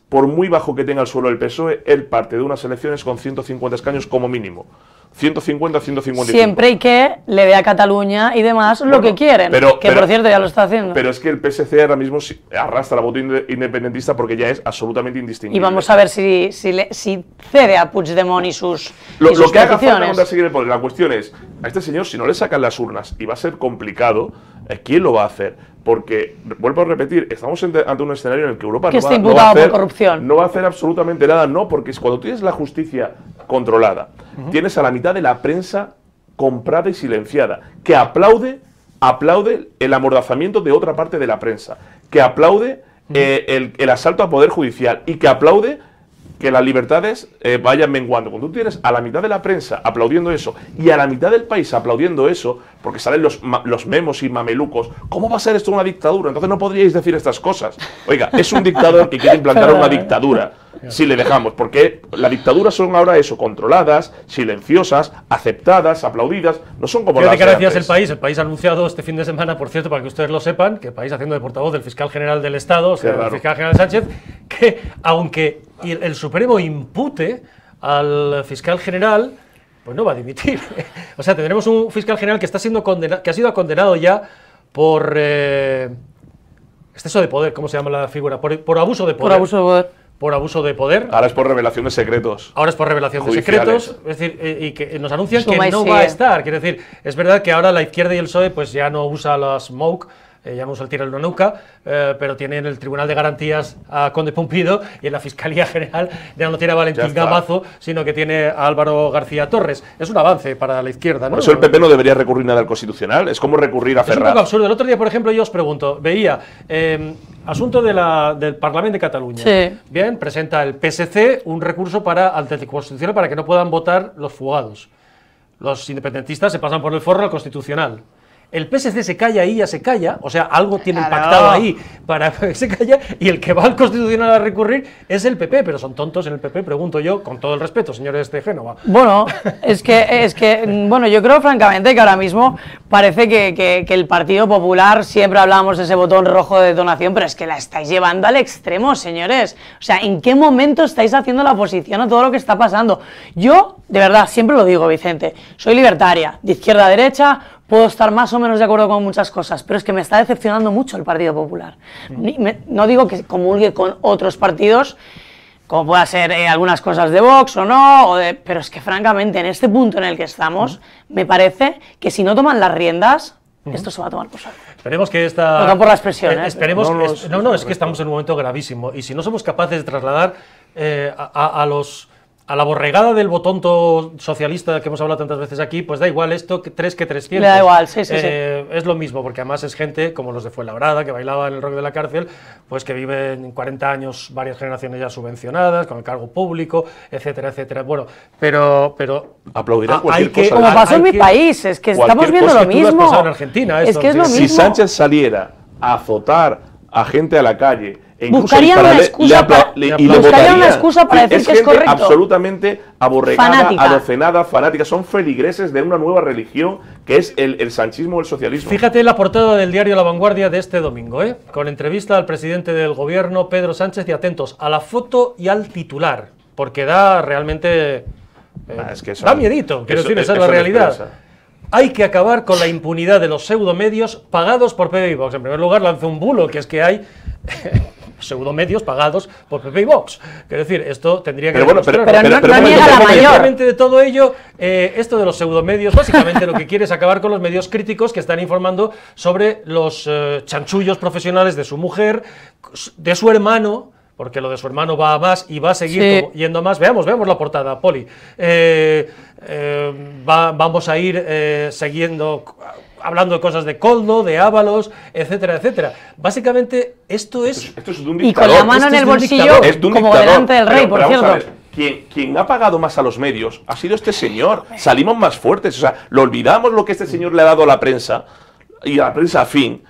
por muy bajo que tenga el suelo e, el PSOE, él parte de unas elecciones con 150 escaños como mínimo. 150, 150 Siempre y que le dé a Cataluña y demás lo que quieren, que por cierto ya lo está haciendo. Pero es que el PSC ahora mismo arrastra la voto independentista porque ya es absolutamente indistinguible. Y vamos a ver si, si, cede a Puigdemont y sus Lo, lo que La cuestión es, a este señor si no le sacan las urnas y va a ser complicado, eh, ¿quién lo va a hacer? Porque, vuelvo a repetir, estamos ante un escenario en el que Europa que no, va, a hacer, corrupción. no va a hacer absolutamente nada, no, porque es cuando tienes la justicia controlada, tienes a la mitad de la prensa comprada y silenciada, que aplaude, aplaude el amordazamiento de otra parte de la prensa, que aplaude eh, el, el, asalto al Poder Judicial y que aplaude que las libertades eh, vayan menguando. Cuando tú tienes a la mitad de la prensa aplaudiendo eso y a la mitad del país aplaudiendo eso, porque salen los, los memos y mamelucos, ¿cómo va a ser esto una dictadura? Entonces no podríais decir estas cosas. Oiga, es un dictador que quiere implantar una dictadura. Si le dejamos, porque las dictaduras son ahora eso, controladas, silenciosas, aceptadas, aplaudidas, no son como las que decías el país, el país anunciado este fin de semana, por cierto, para que ustedes lo sepan, que el país haciendo de portavoz del fiscal general del Estado, o sea, el fiscal general Sánchez, que aunque y el Supremo impute al fiscal general, pues no va a dimitir. o sea, tendremos un fiscal general que, está siendo condena que ha sido condenado ya por eh, exceso de poder, ¿cómo se llama la figura? Por, abuso de poder. Por abuso de poder. Por abuso de poder. Ahora es por revelaciones de secretos. Ahora es por revelación secretos. Es decir, eh, y que nos anuncian que no va a estar. Quiere decir, es verdad que ahora la izquierda y el PSOE pues ya no usa las MOOC Llamamos eh, ya al tiro en la nuca, eh, pero en el Tribunal de Garantías a Conde Pompido y en la Fiscalía General ya no tiene a Valentín Gamazo, sino que tiene a Álvaro García Torres. Es un avance para la izquierda, ¿no? Por eso el PP no debería recurrir nada al Constitucional, es como recurrir a Ferraz. Es un absurdo. El otro día, por ejemplo, yo os pregunto, veía em, asunto de del Parlamento de Cataluña. Bien, presenta el PSC un recurso para Constitucional para que no puedan votar los fugados. Los independentistas se pasan por el forro al Constitucional el PSC se calla ahí ya se calla, o sea, algo tiene impactado ahí para que se calla, y el que va al Constitucional a recurrir es el PP, pero son tontos en el PP, pregunto yo, con todo el respeto, señores de Génova. Bueno, es que, es que bueno, yo creo francamente que ahora mismo parece que, el Partido Popular, siempre hablamos de ese botón rojo de donación, pero es que la estáis llevando al extremo, señores. O sea, ¿en qué momento estáis haciendo la oposición a todo lo que está pasando? Yo, de verdad, siempre lo digo, Vicente, soy libertaria, de izquierda a derecha, puedo estar más o menos de acuerdo con muchas cosas, pero es que me está decepcionando mucho el Partido Popular. no digo que comulgue con otros partidos, como pueda ser eh, algunas cosas de Vox o no, pero es que francamente en este punto en el que estamos, me parece que si no toman las riendas, esto se va a tomar por saco. Esperemos que esta... por la expresión, eh, ¿eh? no, no, es, que estamos en un momento gravísimo y si no somos capaces de trasladar a los a la borregada del botonto socialista que hemos hablado tantas veces aquí, pues da igual esto que que 300. Le da igual, sí, sí, eh, Es lo mismo, porque además es gente como los de Fuenlabrada, que bailaba en el rock de la cárcel, pues que viven 40 años, varias generaciones ya subvencionadas, con el cargo público, etcétera, etcétera. Bueno, pero... pero Aplaudirá cualquier Como pasó en mi país, es que estamos viendo lo mismo. es que es lo mismo. Si Sánchez saliera a azotar a gente a la calle buscarían una excusa para, decir que es correcto. absolutamente aborregada, fanática. adocenada, fanática. Son feligreses de una nueva religión que es el, el sanchismo o el socialismo. Fíjate en la portada del diario La Vanguardia de este domingo, ¿eh? con entrevista al presidente del gobierno, Pedro Sánchez, y atentos a la foto y al titular, porque da realmente... Eh, ah, que da miedito, quiero decir, esa es la realidad. Hay que acabar con la impunidad de los pseudomedios pagados por PP y En primer lugar, lanzó un bulo, que es que hay pseudomedios pagados por PP y decir, esto tendría que... Pero bueno, pero, de todo ello, eh, esto de los pseudomedios, básicamente lo que quiere es acabar con los medios críticos que están informando sobre los eh, chanchullos profesionales de su mujer, de su hermano porque lo de su hermano va a más y va a seguir yendo más. Veamos, veamos la portada, Poli. Eh, eh, vamos a ir eh, siguiendo, hablando de cosas de Coldo, de Ábalos, etcétera, etcétera. Básicamente, esto es... Esto es un Y con la mano en el bolsillo, como delante del rey, por cierto. Quien, quien, ha pagado más a los medios ha sido este señor. Salimos más fuertes. O sea, lo olvidamos lo que este señor le ha dado a la prensa y a la prensa afín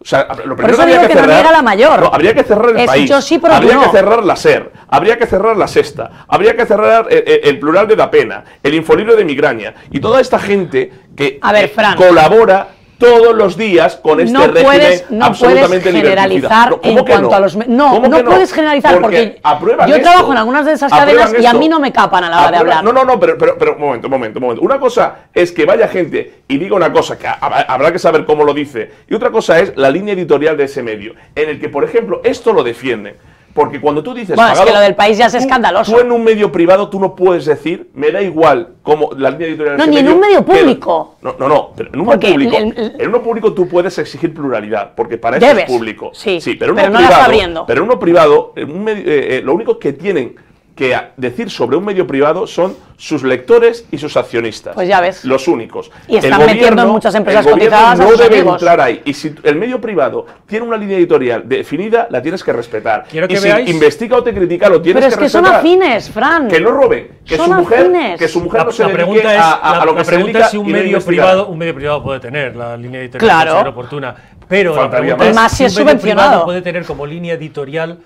o eso habría que, cerrar, la mayor. habría que cerrar el país. habría que cerrar la SER. Habría que cerrar la Sexta. Habría que cerrar el, plural de la pena. El infolibro de migraña. Y toda esta gente que, eh, colabora todos los días con este no régimen no absolutamente puedes generalizar en cuanto a los no no, puedes generalizar porque, yo trabajo en algunas de esas cadenas y a mí no me capan a la hora de hablar no no no pero, pero pero un momento un momento un momento una cosa es que vaya gente y diga una cosa que habrá que saber cómo lo dice y otra cosa es la línea editorial de ese medio en el que por ejemplo esto lo defienden porque cuando tú dices. Bueno, es que lo del país ya es escandaloso. Tú en un medio privado tú no puedes decir, me da igual como la línea editorial. No, ni en un medio público. no, no, no. en, un medio público, en uno público tú puedes exigir pluralidad, porque para eso es público. Sí, pero, en uno privado, Pero en uno privado, en un medio, eh, eh, lo único que tienen que decir sobre un medio privado son sus lectores y sus accionistas. Pues ya ves. Los únicos. Y están metiendo en muchas empresas el cotizadas. No debe entrar ahí. Y si el medio privado tiene una línea editorial definida, la tienes que respetar. y si investiga o te critica, lo tienes que respetar. Pero es que son afines, Fran. Que no roben. Que son su mujer, Que su mujer no se pregunta a, lo que la pregunta es si un medio, privado, un medio privado puede tener la línea editorial claro. oportuna. Pero la pregunta más. es si es un medio subvencionado. privado puede tener como línea editorial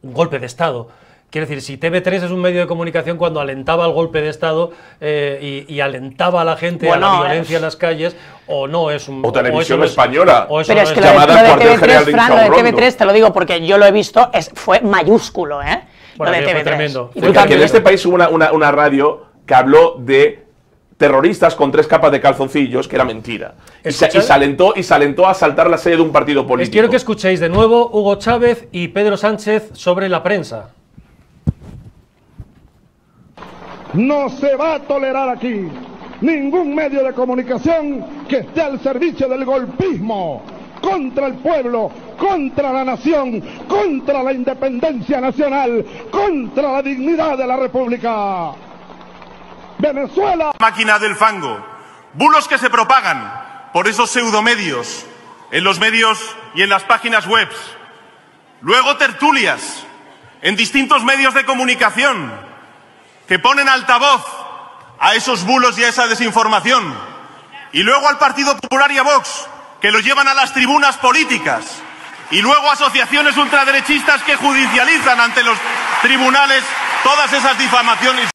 un golpe de Estado Quiero decir, si TV3 es un medio de comunicación cuando alentaba el golpe de Estado eh, y, alentaba a la gente a la violencia en las calles, o no es un... O, televisión española, pero es, que la de, TV3, te lo digo porque yo lo he visto, es, fue mayúsculo, ¿eh? lo de TV3. Tremendo. en este país hubo una, radio que habló de terroristas con tres capas de calzoncillos, que era mentira. Y se, alentó, a saltar la sede de un partido político. quiero que escuchéis de nuevo Hugo Chávez y Pedro Sánchez sobre la prensa. No se va a tolerar aquí ningún medio de comunicación que esté al servicio del golpismo contra el pueblo, contra la nación, contra la independencia nacional, contra la dignidad de la República. Venezuela. Máquina del fango. Bulos que se propagan por esos pseudomedios, en los medios y en las páginas web. Luego tertulias en distintos medios de comunicación que ponen altavoz a esos bulos y a esa desinformación, y luego al Partido Popular y a Vox, que lo llevan a las tribunas políticas, y luego a asociaciones ultraderechistas que judicializan ante los tribunales todas esas difamaciones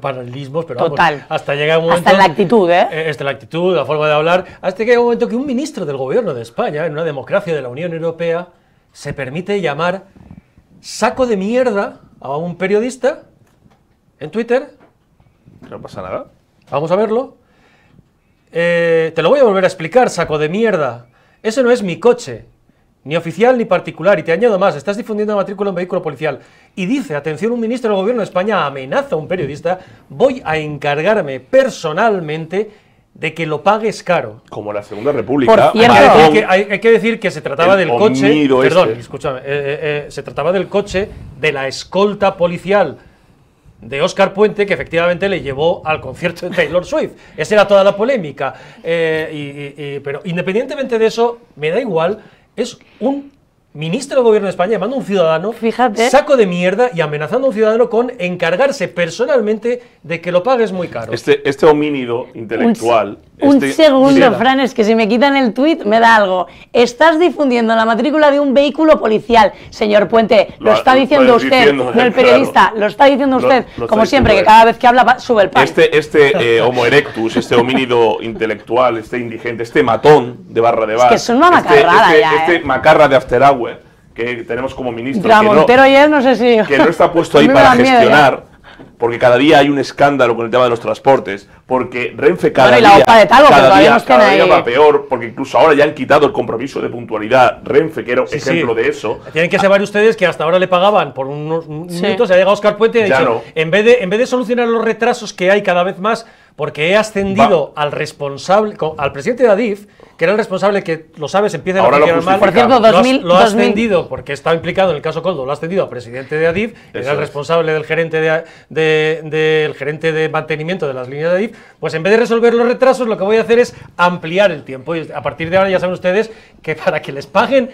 paralelismos, pero Total. hasta llega un momento... Hasta la actitud, ¿eh? eh hasta la actitud, la forma de hablar, hasta que llega un momento que un ministro del gobierno de España, en una democracia de la Unión Europea, se permite llamar saco de mierda a un periodista en Twitter. No pasa nada. Vamos a verlo. Eh, te lo voy a volver a explicar, saco de mierda. Ese no es mi coche, ni oficial ni particular. Y te añado más, estás difundiendo la matrícula en vehículo policial. Y dice, atención, un ministro del gobierno de España amenaza a un periodista, voy a encargarme personalmente de que lo pagues caro. Como la Segunda República. hay, que, decir que se trataba del coche. Perdón, este. escúchame. Eh, eh, eh, se trataba del coche de la escolta policial de Oscar Puente que efectivamente le llevó al concierto de Taylor Swift. Esa era toda la polémica. pero independientemente de eso, me da igual, es un ministro del gobierno de España llamando a un ciudadano saco de mierda y amenazando a un ciudadano con encargarse personalmente de que lo pagues muy caro. Este, este homínido intelectual... Un, este segundo, Fran, es que si me quitan el tuit me da algo. Estás difundiendo la matrícula de un vehículo policial, señor Puente. Lo, está diciendo usted, no el periodista. Lo está diciendo usted, como siempre, que cada vez que habla sube el pan. Este, este eh, homo erectus, este homínido intelectual, este indigente, este matón, de barra de Es que es una este- macarrada este-, ¿eh? este, macarra de After que tenemos como ministro. Que no, no, sé si... que no está puesto ahí para gestionar. Porque cada día hay un escándalo con el tema de los transportes. Porque Renfe cada y la día, de cada día, va peor. Porque incluso ahora ya han quitado el compromiso de puntualidad. Renfe, que era ejemplo de eso. Tienen que saber ustedes que hasta ahora le pagaban por unos minutos. se Ha llegado Oscar Puente y ha dicho, en, vez de, en vez de solucionar los retrasos que hay cada vez más, porque he ascendido al responsable, al presidente de Adif, que era el responsable que, lo sabes, empieza a mal. Por cierto, 2000, lo, ha ascendido, porque estaba implicado en el caso Coldo, lo ha ascendido a presidente de Adif, que era el responsable del gerente de, del gerente de mantenimiento de las líneas de Adif, pues en vez de resolver los retrasos, lo que voy a hacer es ampliar el tiempo. Y a partir de ahora ya saben ustedes que para que les paguen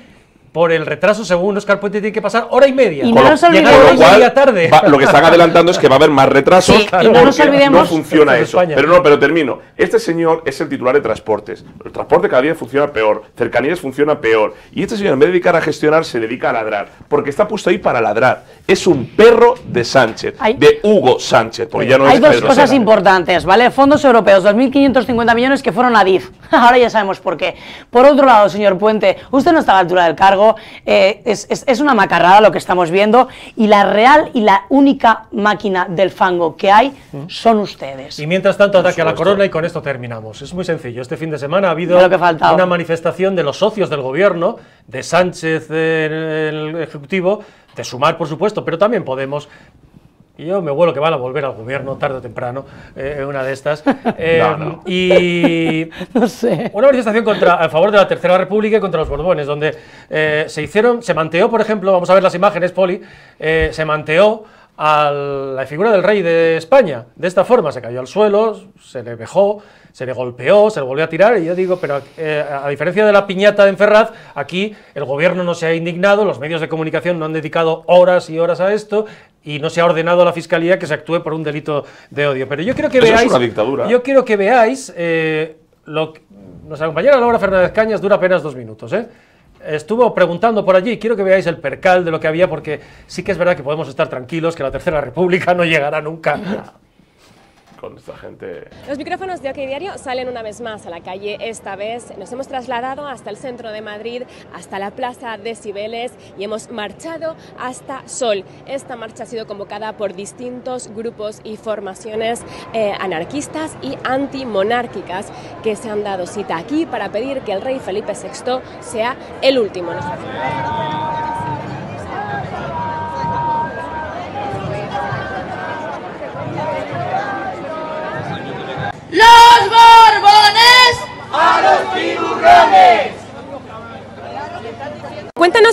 por el retraso, según Oscar Puente, tiene que pasar hora y media. Y no nos olvidemos, tarde. lo que están adelantando es que va a haber más retrasos sí, y no, nos olvidemos, no funciona eso. Pero no, pero termino. Este señor es el titular de transportes. El transporte cada día funciona peor, cercanías funciona peor. Y este señor, en vez de dedicar a gestionar, se dedica a ladrar. Porque está puesto ahí para ladrar. Es un perro de Sánchez, de Hugo Sánchez. ya no Hay dos cosas importantes, ¿vale? Fondos europeos, 2.550 millones que fueron a DIF. Ahora ya sabemos por qué. Por otro lado, señor Puente, usted no está a la altura del cargo eh, es, una macarrada lo que estamos viendo y la real y la única máquina del fango que hay mm. son ustedes. Y mientras tanto, ataque a la corona y con esto terminamos. Es muy sencillo. Este fin de semana ha habido una manifestación de los socios del gobierno, de Sánchez, el, el Ejecutivo, de Sumar, por supuesto, pero también Podemos, y yo me vuelo que van a volver al gobierno tarde o temprano, eh, una de estas. Eh, y una manifestación contra, a favor de la Tercera República y contra los Borbones, donde eh, se hicieron, se manteó, por ejemplo, vamos a ver las imágenes, Poli, se manteó a la figura del rey de España. De esta forma se cayó al suelo, se le vejó, se le golpeó, se le volvió a tirar, y yo digo, pero eh, a diferencia de la piñata de Ferraz, aquí el gobierno no se ha indignado, los medios de comunicación no han dedicado horas y horas a esto, y no se ha ordenado a la fiscalía que se actúe por un delito de odio. Pero yo quiero que veáis. Es una dictadura. Yo quiero que veáis. Eh, lo que, nuestra compañera Laura Fernández Cañas dura apenas dos minutos, ¿eh? estuvo preguntando por allí, quiero que veáis el percal de lo que había, porque sí que es verdad que podemos estar tranquilos, que la Tercera República no llegará nunca con esta gente. Los micrófonos de OK Diario salen una vez más a la calle. Esta vez nos hemos trasladado hasta el centro de Madrid, hasta la Plaza de Cibeles y hemos marchado hasta Sol. Esta marcha ha sido convocada por distintos grupos y formaciones eh, anarquistas y antimonárquicas que se han dado cita aquí para pedir que el rey Felipe VI sea el último.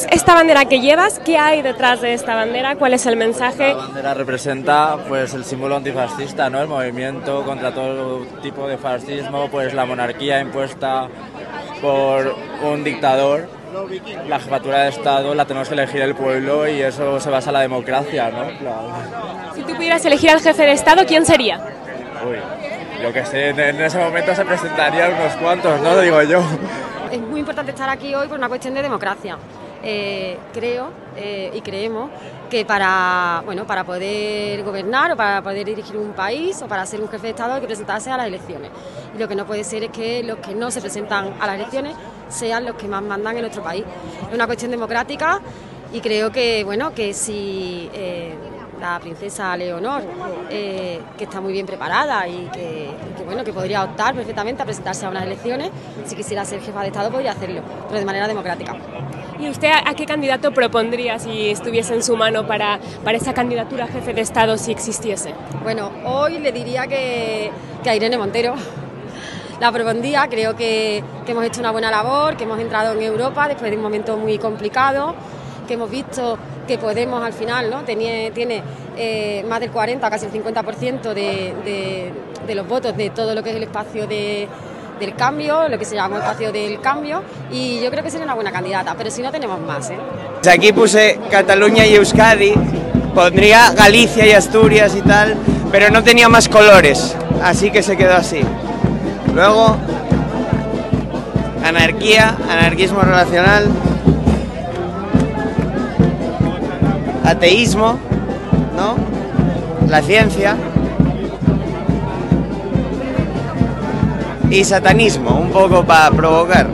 esta bandera que llevas, ¿qué hay detrás de esta bandera? ¿Cuál es el mensaje? La bandera representa pues el símbolo antifascista, ¿no? El movimiento contra todo tipo de fascismo, pues la monarquía impuesta por un dictador. La jefatura de Estado la tenemos que elegir el pueblo y eso se basa en la democracia, ¿no? Si tú pudieras elegir al jefe de Estado, ¿quién sería? Uy, yo en ese momento se presentarían unos cuantos, ¿no? digo yo. Es muy importante estar aquí hoy por una cuestión de democracia. Eh, creo eh, y creemos que para, bueno, para poder gobernar o para poder dirigir un país o para ser un jefe de Estado hay que presentarse a las elecciones. Y lo que no puede ser es que los que no se presentan a las elecciones sean los que más mandan en nuestro país. Es una cuestión democrática y creo que, bueno, que si eh, la princesa Leonor, que está muy bien preparada y que, bueno, que podría optar perfectamente a presentarse a unas elecciones, si quisiera ser jefa de Estado podría hacerlo, pero de manera democrática. ¿Y usted a, qué candidato propondría si estuviese en su mano para, esa candidatura a jefe de Estado si existiese? Bueno, hoy le diría que, que a Irene Montero. La propondría, creo que, hemos hecho una buena labor, que hemos entrado en Europa después de un momento muy complicado, que hemos visto que Podemos al final ¿no? tiene, tiene eh, más del 40, casi el 50% de, de, los votos de todo lo que es el espacio de, del cambio, lo que se llama espacio espacio del Cambio, y yo creo que sería una buena candidata, pero si no tenemos más. ¿eh? Aquí puse Cataluña y Euskadi, pondría Galicia y Asturias y tal, pero no tenía más colores, así que se quedó así. Luego, anarquía, anarquismo relacional, ateísmo, ¿no? La ciencia. y satanismo, un poco para provocar.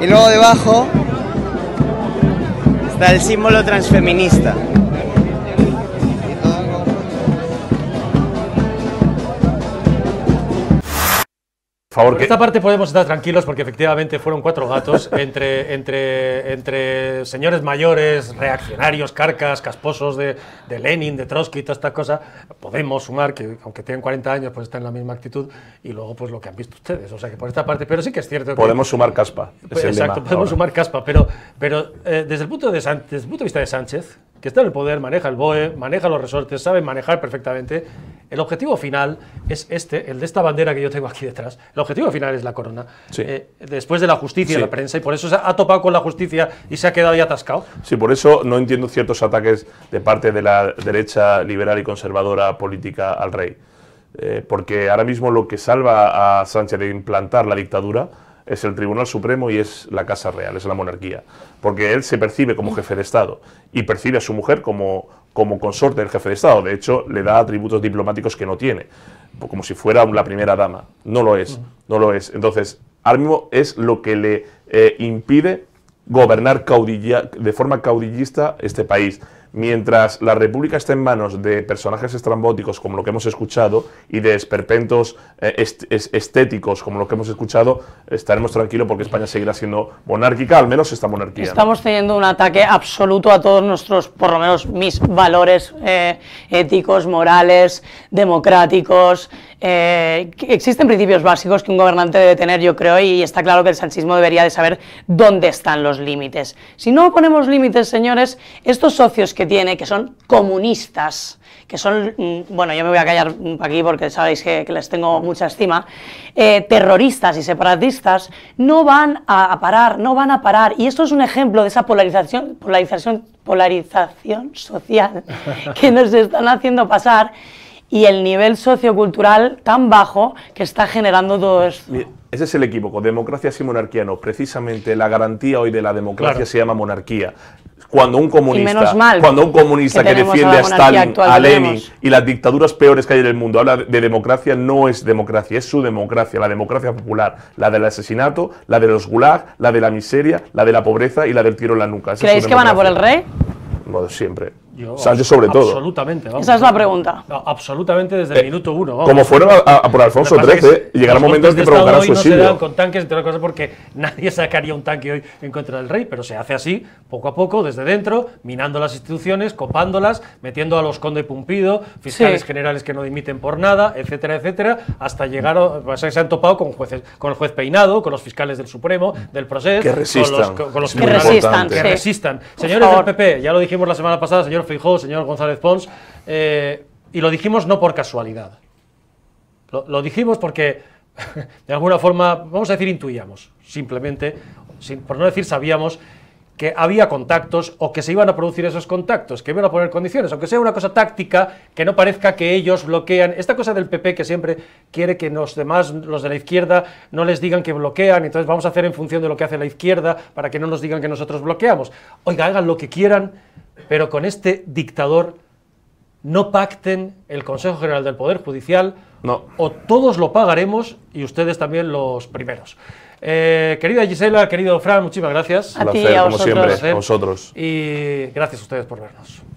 Y luego debajo está el símbolo transfeminista. Por esta parte podemos estar tranquilos porque efectivamente fueron cuatro gatos entre, entre, entre señores mayores, reaccionarios, carcas, casposos de, Lenin, de Trotsky y toda esta cosa. Podemos sumar que aunque tienen 40 años pues están en la misma actitud y luego pues lo que han visto ustedes. O sea que por esta parte, pero sí que es cierto. Podemos sumar caspa. exacto, podemos sumar caspa, pero, pero eh, desde, el punto de, desde el punto de vista de Sánchez, que está en el poder, maneja el BOE, maneja los resortes, sabe manejar perfectamente. El objetivo final es este, el de esta bandera que yo tengo aquí detrás. El objetivo final es la corona. Eh, después de la justicia y la prensa, y por eso se ha topado con la justicia y se ha quedado ahí atascado. Sí, por eso no entiendo ciertos ataques de parte de la derecha liberal y conservadora política al rey. Eh, porque ahora mismo lo que salva a Sánchez de implantar la dictadura es el Tribunal Supremo y es la Casa Real, es la monarquía. Porque él se percibe como mm. jefe de Estado y percibe a su mujer como, como consorte del jefe de Estado. De hecho, le da atributos diplomáticos que no tiene, como si fuera la primera dama. No lo es, mm. no lo es. Entonces, al mismo es lo que le eh, impide gobernar caudilla, de forma caudillista este país mientras la República esté en manos de personajes estrambóticos como lo que hemos escuchado y de esperpentos eh, estéticos como lo que hemos escuchado, estaremos tranquilos porque España seguirá siendo monárquica, al menos esta monarquía. Estamos teniendo un ataque absoluto a todos nuestros, por lo menos mis valores eh, éticos, morales, democráticos, eh, existen principios básicos que un gobernante debe tener, yo creo, y está claro que el sanchismo debería de saber dónde están los límites. Si no ponemos límites, señores, estos socios que tiene, que son comunistas, que son, mm, bueno, yo me voy a callar aquí porque sabéis que, les tengo mucha estima, eh, terroristas y separatistas, no van a, a, parar, no van a parar. Y esto es un ejemplo de esa polarización, polarización, polarización social que nos están haciendo pasar y el nivel sociocultural tan bajo que está generando todo esto. Ese es el equívoco, democracia sin monarquía no. Precisamente la garantía hoy de la democracia se llama monarquía. Cuando un comunista, cuando un comunista que, defiende a, Stalin, a Lenin y las dictaduras peores que hay en el mundo habla de democracia, no es democracia, es su democracia, la democracia popular, la del asesinato, la de los gulag, la de la miseria, la de la pobreza y la del tiro en la nuca. ¿Creéis que van a por el rey? No, siempre. Yo, sobre todo. Absolutamente. Esa es la pregunta. absolutamente desde el eh, minuto uno. Como fueron por Alfonso XIII, llegará momentos que provocarán su exilio. No se con tanques, entre otras cosas, porque nadie sacaría un tanque hoy en contra del rey, pero se hace así, poco a poco, desde dentro, minando las instituciones, copándolas, metiendo a los conde Pumpido, fiscales generales que no dimiten por nada, etcétera, etcétera, hasta llegar a, se han topado con jueces, con el juez Peinado, con los fiscales del Supremo, del proceso, que resistan, con los, con que, resistan, que resistan. Señores del PP, ya lo dijimos la semana pasada, señores señor Fijó, señor González Pons, eh, y lo dijimos no por casualidad. Lo, dijimos porque, de alguna forma, vamos a decir, intuíamos, simplemente, por no decir sabíamos, que había contactos o que se iban a producir esos contactos, que iban a poner condiciones, aunque sea una cosa táctica, que no parezca que ellos bloquean. Esta cosa del PP que siempre quiere que los demás, los de la izquierda, no les digan que bloquean, entonces vamos a hacer en función de lo que hace la izquierda para que no nos digan que nosotros bloqueamos. Oiga, hagan lo que quieran, pero con este dictador no pacten el Consejo General del Poder Judicial o todos lo pagaremos y ustedes también los primeros. Eh, querida Gisela, querido Fran, muchísimas gracias. A ti, Como siempre, a vosotros. Y gracias a ustedes por vernos.